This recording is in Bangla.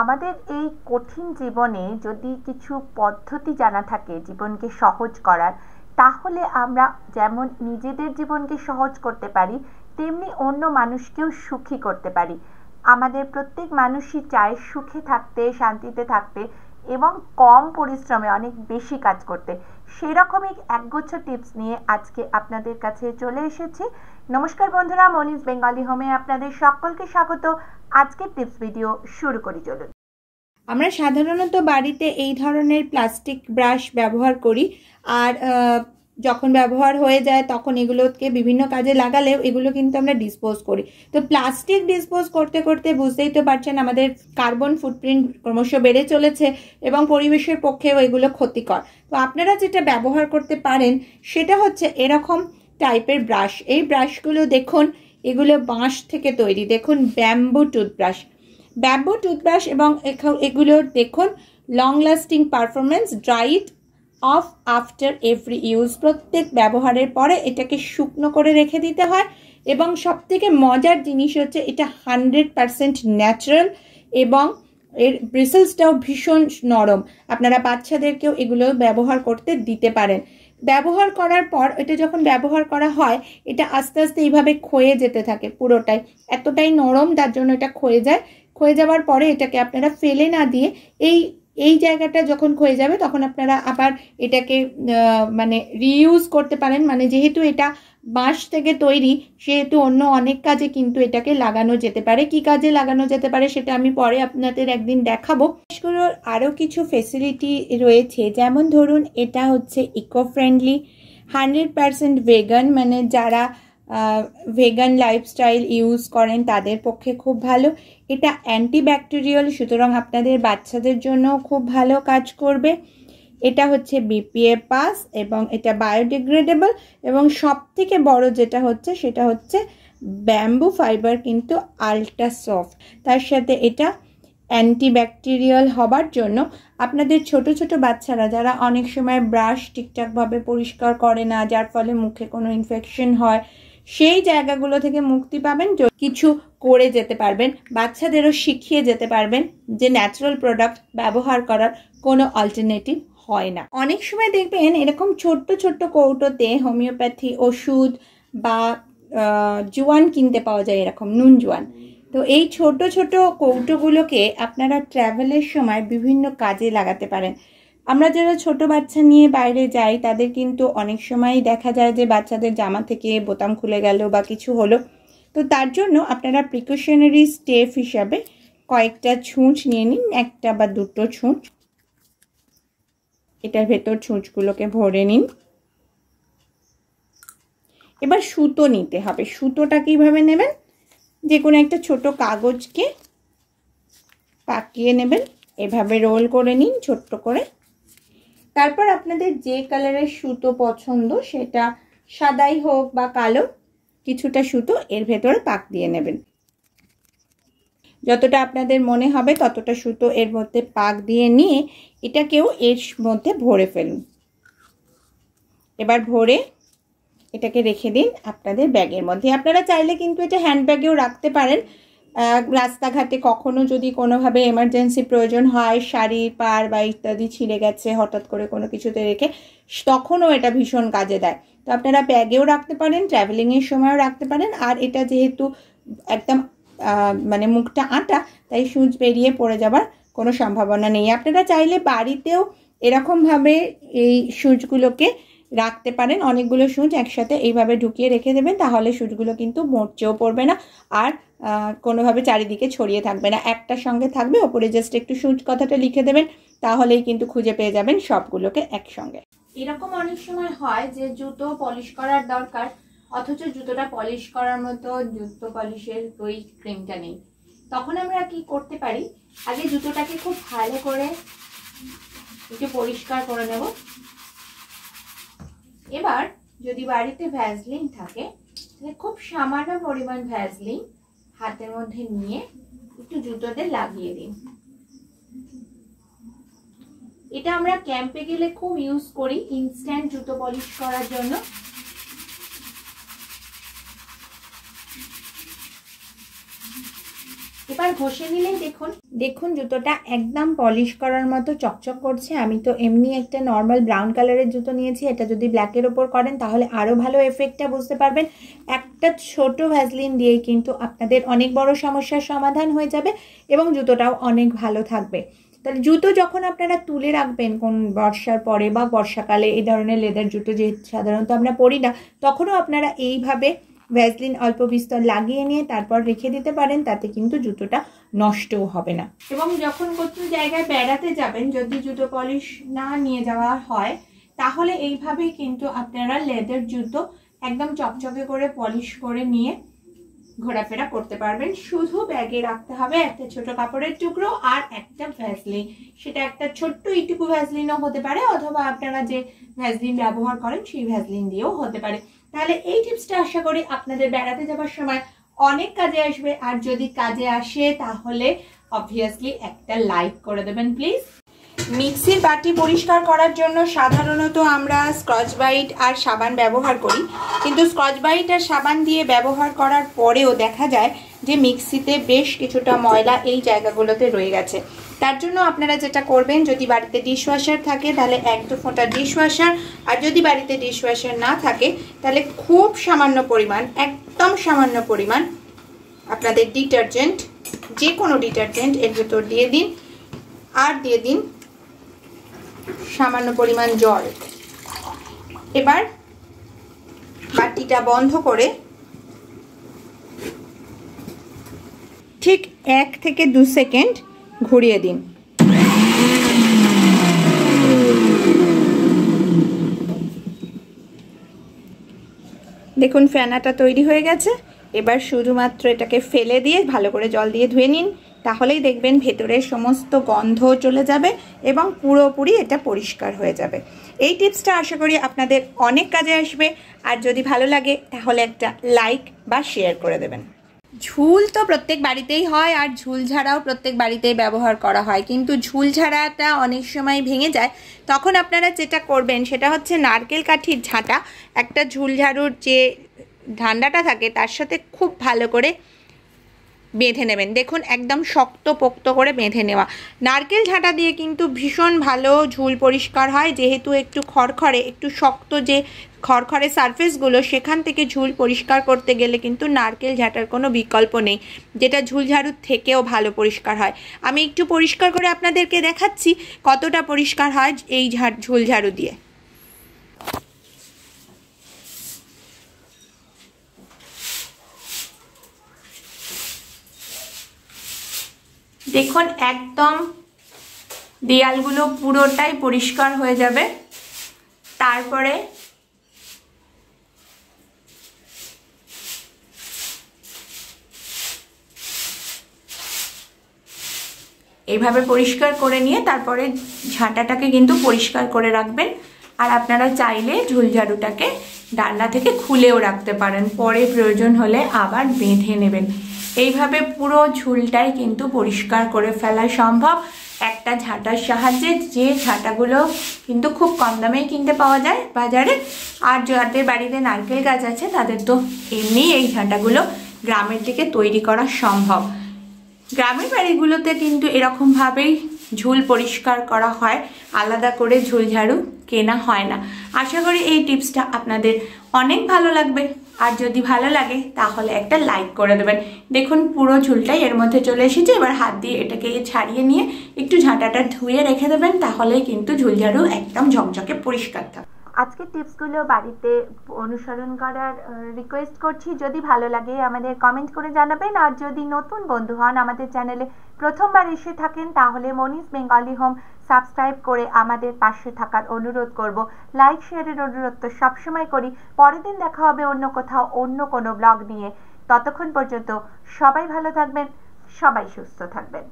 আমাদের এই কঠিন জীবনে যদি কিছু পদ্ধতি জানা থাকে জীবনকে সহজ করার তাহলে আমরা যেমন নিজেদের জীবনকে সহজ করতে পারি তেমনি অন্য মানুষকেও সুখী করতে পারি আমাদের প্রত্যেক মানুষই চায় সুখে থাকতে শান্তিতে থাকতে এবং কম পরিশ্রমে অনেক বেশি কাজ করতে সেরকমই একগুচ্ছ টিপস নিয়ে আজকে আপনাদের কাছে চলে এসেছি নমস্কার বন্ধুরা মনিজ বেঙ্গলি হোমে আপনাদের সকলকে স্বাগত আজকে টিপস ভিডিও শুরু করি চলুন আমরা সাধারণত বাড়িতে এই ধরনের প্লাস্টিক ব্রাশ ব্যবহার করি আর যখন ব্যবহার হয়ে যায় তখন এগুলোকে বিভিন্ন কাজে লাগালেও এগুলো কিন্তু আমরা ডিসপোজ করি তো প্লাস্টিক ডিসপোজ করতে করতে বুঝতেই তো পারছেন আমাদের কার্বন ফুটপ্রিন্ট ক্রমশ বেড়ে চলেছে এবং পরিবেশের পক্ষেও এগুলো ক্ষতিকর তো আপনারা যেটা ব্যবহার করতে পারেন সেটা হচ্ছে এরকম টাইপের ব্রাশ এই ব্রাশগুলো দেখুন এগুলো বাঁশ থেকে তৈরি দেখুন ব্যাম্বু টুথব্রাশ ব্যাম্বু টুথব্রাশ এবং এগুলোর দেখুন long lasting performance dried off after every use প্রত্যেক ব্যবহারের পরে এটাকে শুকনো করে রেখে দিতে হয় এবং সবথেকে মজার জিনিস হচ্ছে এটা হান্ড্রেড পারসেন্ট ন্যাচারাল এবং এর ব্রিসেলসটাও ভীষণ নরম আপনারা বাচ্চাদেরকেও এগুলো ব্যবহার করতে দিতে পারেন ব্যবহার করার পর এটা যখন ব্যবহার করা হয় এটা আস্তে আস্তে এইভাবে ক্ষয়ে যেতে থাকে পুরোটাই এতটাই নরম তার জন্য এটা ক্ষয়ে যায় ক্ষয়ে যাওয়ার পরে এটাকে আপনারা ফেলে না দিয়ে এই এই জায়গাটা যখন ক্ষয়ে যাবে তখন আপনারা আবার এটাকে মানে রিইউজ করতে পারেন মানে যেহেতু এটা বাঁশ থেকে তৈরি সেহেতু অন্য অনেক কাজে কিন্তু এটাকে লাগানো যেতে পারে কি কাজে লাগানো যেতে পারে সেটা আমি পরে আপনাদের একদিন দেখাবো বিশেষ আরও কিছু ফেসিলিটি রয়েছে যেমন ধরুন এটা হচ্ছে eco friendly hundred percent vegan মানে যারা ভেগান লাইফস্টাইল ইউজ করেন তাদের পক্ষে খুব ভালো এটা অ্যান্টিব্যাকটেরিয়াল সুতরাং আপনাদের বাচ্চাদের জন্য খুব ভালো কাজ করবে এটা হচ্ছে বিপিএ পাস এবং এটা বায়োডিগ্রেডেবল এবং সব থেকে বড় যেটা হচ্ছে সেটা হচ্ছে ব্যাম্বু ফাইবার কিন্তু আলট্রা সফট তার সাথে এটা অ্যান্টিব্যাকটেরিয়াল হবার জন্য আপনাদের ছোট ছোট বাচ্চারা যারা অনেক সময় ব্রাশ ঠিকঠাকভাবে পরিষ্কার করে না যার ফলে মুখে কোনো ইনফেকশন হয় সেই জায়গাগুলো থেকে মুক্তি পাবেন কিছু করে যেতে পারবেন বাচ্চাদেরও শিখিয়ে যেতে পারবেন যে ন্যাচারাল প্রোডাক্ট ব্যবহার করার কোনো অল্টারনেটিভ হয় না অনেক সময় দেখবেন এরকম ছোট্ট ছোট্ট কৌটোতে হোমিওপ্যাথি ওষুধ বা জোয়ান কিনতে পাওয়া যায় এরকম নুন জোয়ান তো এই ছোট ছোট কৌটোগুলোকে আপনারা ট্রাভেলের সময় বিভিন্ন কাজে লাগাতে পারেন আমরা যারা ছোট বাচ্চা নিয়ে বাইরে যাই তাদের কিন্তু অনেক সময় দেখা যায় যে বাচ্চাদের জামা থেকে বোতাম খুলে গেল বা কিছু হলো তো তার জন্য আপনারা প্রিকশনারি স্টেপ হিসাবে কয়েকটা ছুঁচ নিয়ে নিন একটা বা দুটো ছুঁচ এটার ভেতর ছুঁচগুলোকে ভরে নিন এবার সুতো নিতে হবে সুতোটা কীভাবে নেবেন যে কোনো একটা ছোট কাগজকে পাকিয়ে নেবেন এভাবে রোল করে নিন ছোট্ট করে তারপর আপনাদের যে কালারের সুতো পছন্দ সেটা সাদাই হোক বা কালো কিছুটা সুতো এর ভেতরে পাক দিয়ে নেবেন যতটা আপনাদের মনে হবে ততটা সুতো এর মধ্যে পাক দিয়ে নিয়ে এটাকেও এর মধ্যে ভরে ফেলুন এবার ভরে এটাকে রেখে দিন আপনাদের ব্যাগের মধ্যে আপনারা চাইলে কিন্তু এটা হ্যান্ড ব্যাগেও রাখতে পারেন রাস্তাঘাটে কখনো যদি কোনোভাবে এমার্জেন্সি প্রয়োজন হয় শাড়ি পার বা ইত্যাদি ছিঁড়ে গেছে হঠাৎ করে কোনো কিছুতে রেখে তখনও এটা ভীষণ কাজে দেয় তো আপনারা ব্যাগেও রাখতে পারেন ট্র্যাভেলিংয়ের সময়ও রাখতে পারেন আর এটা যেহেতু একদম মানে মুখটা আটা তাই সূচ বেরিয়ে পড়ে যাবার কোনো সম্ভাবনা নেই আপনারা চাইলে বাড়িতেও এরকমভাবে এই সূচগুলোকে রাখতে পারেন অনেকগুলো সূচ একসাথে এইভাবে ঢুকিয়ে রেখে দেবেন তাহলে সূচগুলো কিন্তু মরচেও পড়বে না আর কোনোভাবে চারিদিকে ছড়িয়ে থাকবে না একটার সঙ্গে থাকবে ওপরে জাস্ট একটু সূচ কথাটা লিখে দেবেন তাহলেই কিন্তু খুঁজে পেয়ে যাবেন সবগুলোকে একসঙ্গে এরকম অনেক সময় হয় যে জুতো পলিশ করার দরকার অথচ জুতোটা পলিশ করার মতো জুতো পলিশের ওই ক্রিমটা নেই তখন আমরা কি করতে পারি আগে জুতোটাকে খুব ভালো করে একটু পরিষ্কার করে নেব এবার যদি বাড়িতে ভ্যাজলিন থাকে তাহলে খুব সামান্য পরিমাণ ভ্যাজলিন হাতের মধ্যে নিয়ে একটু জুতোতে লাগিয়ে দিন এটা আমরা ক্যাম্পে গেলে খুব ইউজ করি ইনস্ট্যান্ট জুতো পলিশ করার জন্য এবার ঘষে নিলে দেখুন দেখুন জুতোটা একদম পলিশ করার মতো চকচক করছে আমি তো এমনি একটা নর্মাল ব্রাউন কালারের জুতো নিয়েছি এটা যদি ব্ল্যাকের ওপর করেন তাহলে আরও ভালো এফেক্টটা বুঝতে পারবেন একটা ছোট ভ্যাসলিন দিয়েই কিন্তু আপনাদের অনেক বড় সমস্যার সমাধান হয়ে যাবে এবং জুতোটাও অনেক ভালো থাকবে তাহলে জুতো যখন আপনারা তুলে রাখবেন কোন বর্ষার পরে বা বর্ষাকালে এই ধরনের লেদার জুতো যে সাধারণত আমরা পরি না তখনও আপনারা এইভাবে ভ্যাসলিন অল্প বিস্তর লাগিয়ে নিয়ে তারপর রেখে দিতে পারেন তাতে কিন্তু জুতোটা নষ্টও হবে না এবং যখন কোথাও জায়গায় বেড়াতে যাবেন যদি জুতো পলিশ না নিয়ে যাওয়া হয় তাহলে এইভাবেই কিন্তু আপনারা লেদার জুতো একদম চকচকে করে পলিশ করে নিয়ে ঘোরাফেরা করতে পারবেন শুধু ব্যাগে রাখতে হবে একটা ছোট কাপড়ের টুকরো আর একটা ভ্যাসলিন সেটা একটা ছোট্ট এইটুকু ভ্যাসলিনও হতে পারে অথবা আপনারা যে ভ্যাসলিন ব্যবহার করেন সেই ভ্যাসলিন দিয়েও হতে পারে তাহলে এই টিপসটা আশা করি আপনাদের বেড়াতে যাওয়ার সময় অনেক কাজে আসবে আর যদি কাজে আসে তাহলে অবভিয়াসলি একটা লাইক করে দেবেন প্লিজ মিক্সির বাটি পরিষ্কার করার জন্য সাধারণত আমরা স্ক্রচ বাইট আর সাবান ব্যবহার করি কিন্তু স্ক্রচ বাইট আর সাবান দিয়ে ব্যবহার করার পরেও দেখা যায় যে মিক্সিতে বেশ কিছুটা ময়লা এই জায়গাগুলোতে রয়ে গেছে তার জন্য আপনারা যেটা করবেন যদি বাড়িতে ডিশওয়াশার থাকে তাহলে এক দু ফোঁটা ডিশওয়াশার আর যদি বাড়িতে ডিশওয়াশার না থাকে তাহলে খুব সামান্য পরিমাণ একদম সামান্য পরিমাণ আপনাদের ডিটারজেন্ট যে কোনো ডিটারজেন্ট এর ভেতর দিয়ে দিন আর দিয়ে দিন সামান্য পরিমাণ জল এবার বাটিটা বন্ধ করে ঠিক এক থেকে দু সেকেন্ড ঘুরিয়ে দিন দেখুন ফেনাটা তৈরি হয়ে গেছে এবার শুধুমাত্র এটাকে ফেলে দিয়ে ভালো করে জল দিয়ে ধুয়ে নিন তাহলেই দেখবেন ভেতরের সমস্ত গন্ধ চলে যাবে এবং পুরোপুরি এটা পরিষ্কার হয়ে যাবে এই টিপসটা আশা করি আপনাদের অনেক কাজে আসবে আর যদি ভালো লাগে তাহলে একটা লাইক বা শেয়ার করে দেবেন ঝুল তো প্রত্যেক বাড়িতেই হয় আর ঝুল ঝাড়াও প্রত্যেক বাড়িতেই ব্যবহার করা হয় কিন্তু ঝুল ঝাড়াটা অনেক সময় ভেঙে যায় তখন আপনারা যেটা করবেন সেটা হচ্ছে নারকেল কাঠির ঝাঁটা একটা ঝুল ঝাড়ুর যে ঠান্ডাটা থাকে তার সাথে খুব ভালো করে বেঁধে নেবেন দেখুন একদম শক্ত পোক্ত করে বেঁধে নেওয়া নারকেল ঝাঁটা দিয়ে কিন্তু ভীষণ ভালো ঝুল পরিষ্কার হয় যেহেতু একটু খড়খড়ে একটু শক্ত যে খড়খড়ে সারফেসগুলো সেখান থেকে ঝুল পরিষ্কার করতে গেলে কিন্তু নারকেল ঝাঁটার কোনো বিকল্প নেই যেটা ঝুলঝাড়ুর থেকেও ভালো পরিষ্কার হয় আমি একটু পরিষ্কার করে আপনাদেরকে দেখাচ্ছি কতটা পরিষ্কার হয় এই ঝাড় ঝুলঝাড়ু দিয়ে দেখুন একদম দেয়ালগুলো পুরোটাই পরিষ্কার হয়ে যাবে তারপরে এইভাবে পরিষ্কার করে নিয়ে তারপরে ঝাঁটাটাকে কিন্তু পরিষ্কার করে রাখবেন আর আপনারা চাইলে ঝুলঝাড়ুটাকে ডান্না থেকে খুলেও রাখতে পারেন পরে প্রয়োজন হলে আবার বেঁধে নেবেন এইভাবে পুরো ঝুলটাই কিন্তু পরিষ্কার করে ফেলা সম্ভব একটা ঝাঁটার সাহায্যে যে ঝাঁটাগুলো কিন্তু খুব কম দামেই কিনতে পাওয়া যায় বাজারে আর যাদের বাড়িতে নারকেল গাছ আছে তাদের তো এমনি এই ঝাঁটাগুলো গ্রামের দিকে তৈরি করা সম্ভব গ্রামের বাড়িগুলোতে কিন্তু এরকমভাবেই ঝুল পরিষ্কার করা হয় আলাদা করে ঝুল ঝাড়ু কেনা হয় না আশা করি এই টিপসটা আপনাদের অনেক ভালো লাগবে আর যদি ভালো লাগে তাহলে একটা লাইক করে দেবেন দেখুন পুরো ঝুলটাই এর মধ্যে চলে এসেছে এবার হাত দিয়ে এটাকে ছাড়িয়ে নিয়ে একটু ঝাঁটাটা ধুয়ে রেখে দেবেন তাহলেই কিন্তু ঝুলঝাড়ু একদম ঝকঝকে পরিষ্কার থাকবে আজকের টিপসগুলো বাড়িতে অনুসরণ করার রিকোয়েস্ট করছি যদি ভালো লাগে আমাদের কমেন্ট করে জানাবেন আর যদি নতুন বন্ধু হন আমাদের চ্যানেলে প্রথমবার এসে থাকেন তাহলে মনিস বেঙ্গলি হোম সাবস্ক্রাইব করে আমাদের পাশে থাকার অনুরোধ করব লাইক শেয়ারের অনুরোধ তো সবসময় করি পরের দিন দেখা হবে অন্য কোথাও অন্য কোনো ব্লগ নিয়ে ততক্ষণ পর্যন্ত সবাই ভালো থাকবেন সবাই সুস্থ থাকবেন